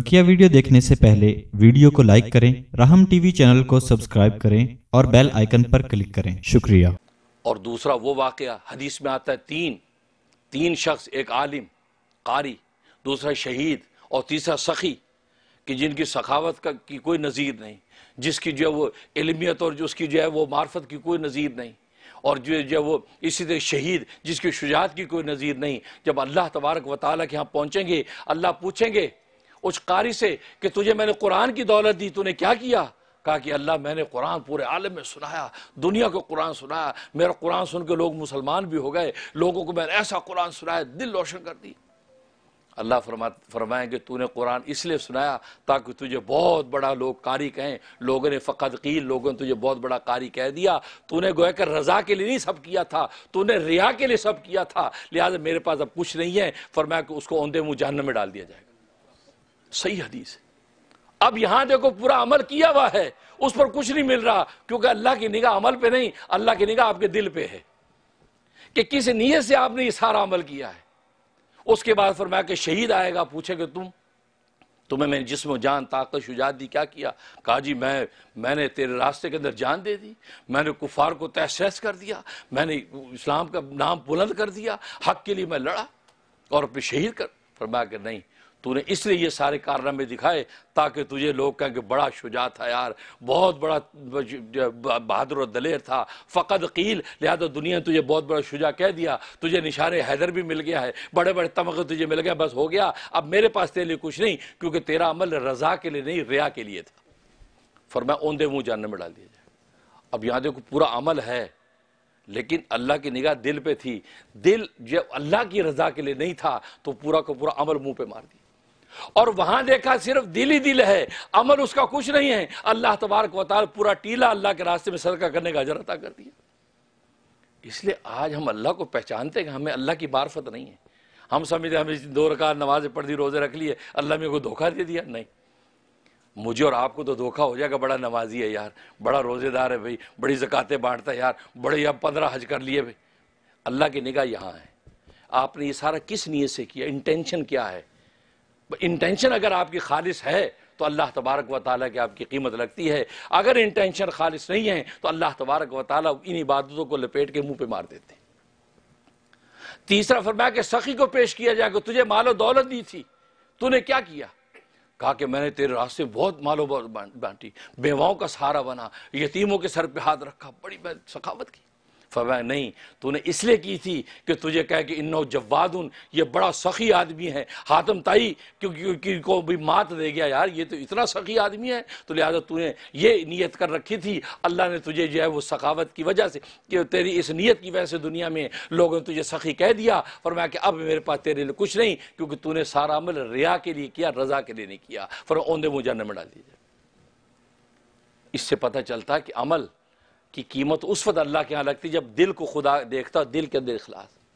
बकिया वीडियो देखने से पहले वीडियो को लाइक करें राहम टीवी चैनल को सब्सक्राइब करें और बेल आइकन पर क्लिक करें शुक्रिया और दूसरा वो वाक्य हदीस में आता है तीन तीन शख्स एक आलिम कारी दूसरा शहीद और तीसरा सखी कि जिनकी सखावत का की कोई नज़ीर नहीं जिसकी जो है वो इलमियत और जो उसकी जो है वो मार्फत की कोई नज़ीर नहीं और जो जो वो इसी तरह शहीद जिसकी शुजात की कोई नज़ीर नहीं जब अल्लाह तबारक व के यहाँ पहुँचेंगे अल्लाह पूछेंगे उस कारी से कि तुझे मैंने कुरान की दौलत दी तूने क्या किया कहा कि अल्लाह मैंने कुरान पूरे आलम में सुनाया दुनिया को कुरान सुनाया मेरा कुरान सुन के लोग मुसलमान भी हो गए लोगों को मैंने ऐसा कुरान सुनाया दिल रोशन कर दी अल्लाह फरमा फरमाएं कि तूने कुरान इसलिए सुनाया ताकि तुझे बहुत बड़ा लोग कारी कहें लोगों ने फ़कत की लोगों ने तुझे बहुत बड़ा कारी कह दिया तूने गोया कर रज़ा के लिए नहीं सब किया था तूने रिया के लिए सब किया था लिहाजा मेरे पास अब कुछ नहीं है फरमाया कि उसको औंधे मुँह जानने में डाल दिया जाएगा सही हदीस है अब यहां देखो पूरा अमल किया हुआ है उस पर कुछ नहीं मिल रहा क्योंकि अल्लाह की निगाह अमल पे नहीं अल्लाह की निगाह आपके दिल पे है कि किस नीयत से आपने ये सारा अमल किया है उसके बाद फरमाया कि शहीद आएगा पूछेगा तुम तुम्हें मैंने जिसम जान ताकत शुजात दी क्या किया कहा जी मैं मैंने तेरे रास्ते के अंदर जान दे दी मैंने कुफार को तहस कर दिया मैंने इस्लाम का नाम बुलंद कर दिया हक के लिए मैं लड़ा और अपने शहीद कर फरमाया कि नहीं तूने इसलिए ये सारे कारनामे दिखाए ताकि तुझे लोग कहें कि बड़ा शुजा था यार बहुत बड़ा बहादुर और दलेर था फ़कद कील लिहाजा दुनिया ने तुझे बहुत बड़ा शुजा कह दिया तुझे निशान हैदर भी मिल गया है बड़े बड़े तमक़े तुझे मिल गया बस हो गया अब मेरे पास तेरे लिए कुछ नहीं क्योंकि तेरा अमल रजा के लिए नहीं रिया के लिए था फरमा ओंधे मुँह जानने में डाल दिया जाए अब यहाँ देखो पूरा अमल है लेकिन अल्लाह की निगाह दिल पे थी दिल जब अल्लाह की रजा के लिए नहीं था तो पूरा को पूरा अमल मुंह पे मार दिया और वहां देखा सिर्फ दिल ही दिल है अमल उसका कुछ नहीं है अल्लाह तबारक वाल पूरा टीला अल्लाह के रास्ते में सदका करने का अजर अता कर दिया इसलिए आज हम अल्लाह को पहचानते हैं कि हमें अल्लाह की मार्फत नहीं है हम समझते हमें दो रकार नमाज पढ़ दी रोज़े रख लिए अल्लाह मेरे को धोखा दे दिया नहीं मुझे और आपको तो धोखा हो जाएगा बड़ा नमाजी है यार बड़ा रोज़ेदार है भाई बड़ी जकते बांटता है यार बड़े अब पंद्रह हज कर लिए भाई अल्लाह की निगाह यहाँ है आपने ये सारा किस नीयत से किया इंटेंशन क्या है इंटेंशन अगर आपकी खालिश है तो अल्लाह तबारक व ताली की आपकी कीमत लगती है अगर इंटेंशन खालिश नहीं है तो अल्लाह तबारक व ताली इन इबादतों को लपेट के मुंह पे मार देते हैं तीसरा फरमाया कि सखी को पेश किया जाए कि तुझे मालो दौलत दी थी तूने क्या किया कहा कि मैंने तेरे रास्ते बहुत मालो बांटी बेवाओं का सहारा बना यतीमों के सर पे हाथ रखा बड़ी सखावत की फरमा नहीं तूने इसलिए की थी कि तुझे कह कि इन्नो उन ये बड़ा सखी आदमी है हातम ताई क्योंकि को भी मात दे गया यार ये तो इतना सखी आदमी है तो लिहाजा तूने ये नीयत कर रखी थी अल्लाह ने तुझे जो है वो सखावत की वजह से कि तेरी इस नीयत की वजह से दुनिया में लोगों ने तुझे सखी कह दिया फरमाया कि अब मेरे पास तेरे लिए कुछ नहीं क्योंकि तूने सारा अमल रिया के लिए किया रजा के लिए नहीं किया फरमा ओंदे मुझे नमड़ा डाल इससे पता चलता है कि अमल की कीमत उस वक्त अल्लाह के यहाँ लगती जब दिल को खुदा देखता दिल के अंदर अखलास